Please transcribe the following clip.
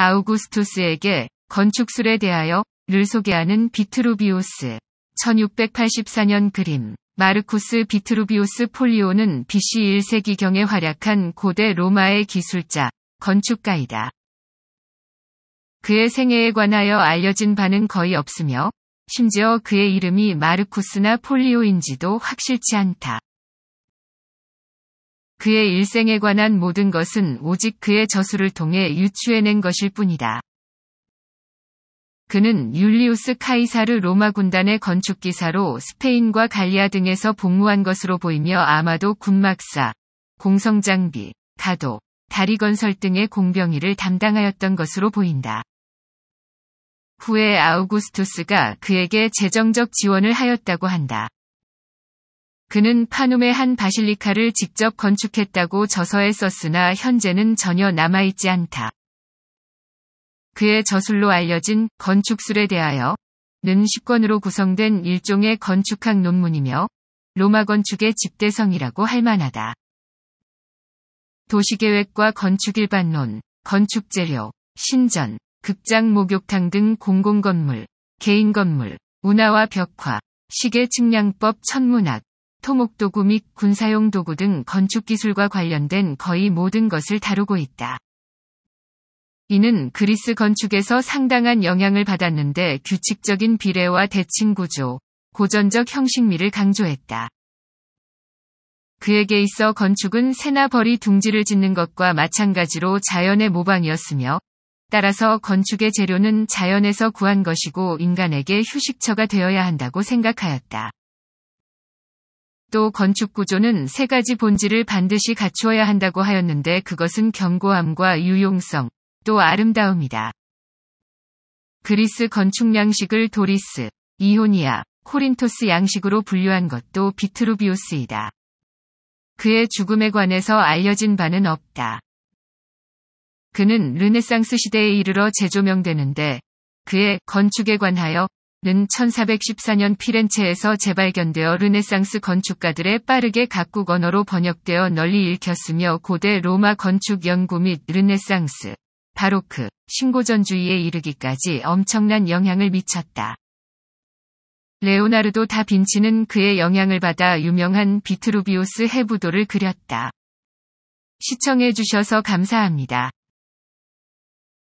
아우구스투스에게 건축술에 대하여 를 소개하는 비트루비우스 1684년 그림 마르쿠스 비트루비우스 폴리오는 BC 1세기경에 활약한 고대 로마의 기술자, 건축가이다. 그의 생애에 관하여 알려진 바는 거의 없으며 심지어 그의 이름이 마르쿠스나 폴리오인지도 확실치 않다. 그의 일생에 관한 모든 것은 오직 그의 저술을 통해 유추해낸 것일 뿐이다. 그는 율리우스 카이사르 로마 군단의 건축기사로 스페인과 갈리아 등에서 복무한 것으로 보이며 아마도 군막사, 공성장비, 가도, 다리 건설 등의 공병이를 담당하였던 것으로 보인다. 후에 아우구스투스가 그에게 재정적 지원을 하였다고 한다. 그는 파눔의 한 바실리카를 직접 건축했다고 저서에 썼으나 현재는 전혀 남아있지 않다. 그의 저술로 알려진 건축술에 대하여 는 10권으로 구성된 일종의 건축학 논문이며 로마 건축의 집대성이라고 할 만하다. 도시계획과 건축일반론, 건축재료, 신전, 극장 목욕탕 등 공공건물, 개인건물, 운하와 벽화, 시계 측량법 천문학, 토목도구 및 군사용 도구 등 건축기술과 관련된 거의 모든 것을 다루고 있다. 이는 그리스 건축에서 상당한 영향을 받았는데 규칙적인 비례와 대칭 구조, 고전적 형식미를 강조했다. 그에게 있어 건축은 새나 벌이 둥지를 짓는 것과 마찬가지로 자연의 모방이었으며, 따라서 건축의 재료는 자연에서 구한 것이고 인간에게 휴식처가 되어야 한다고 생각하였다. 또 건축 구조는 세 가지 본질을 반드시 갖추어야 한다고 하였는데 그것은 견고함과 유용성, 또 아름다움이다. 그리스 건축 양식을 도리스, 이오니아, 코린토스 양식으로 분류한 것도 비트루비우스이다. 그의 죽음에 관해서 알려진 바는 없다. 그는 르네상스 시대에 이르러 재조명되는데 그의 건축에 관하여 는 1414년 피렌체에서 재발견되어 르네상스 건축가들의 빠르게 각국 언어로 번역되어 널리 읽혔으며 고대 로마 건축 연구 및 르네상스, 바로크, 그 신고전주의에 이르기까지 엄청난 영향을 미쳤다. 레오나르도 다 빈치는 그의 영향을 받아 유명한 비트루비우스 해부도를 그렸다. 시청해주셔서 감사합니다.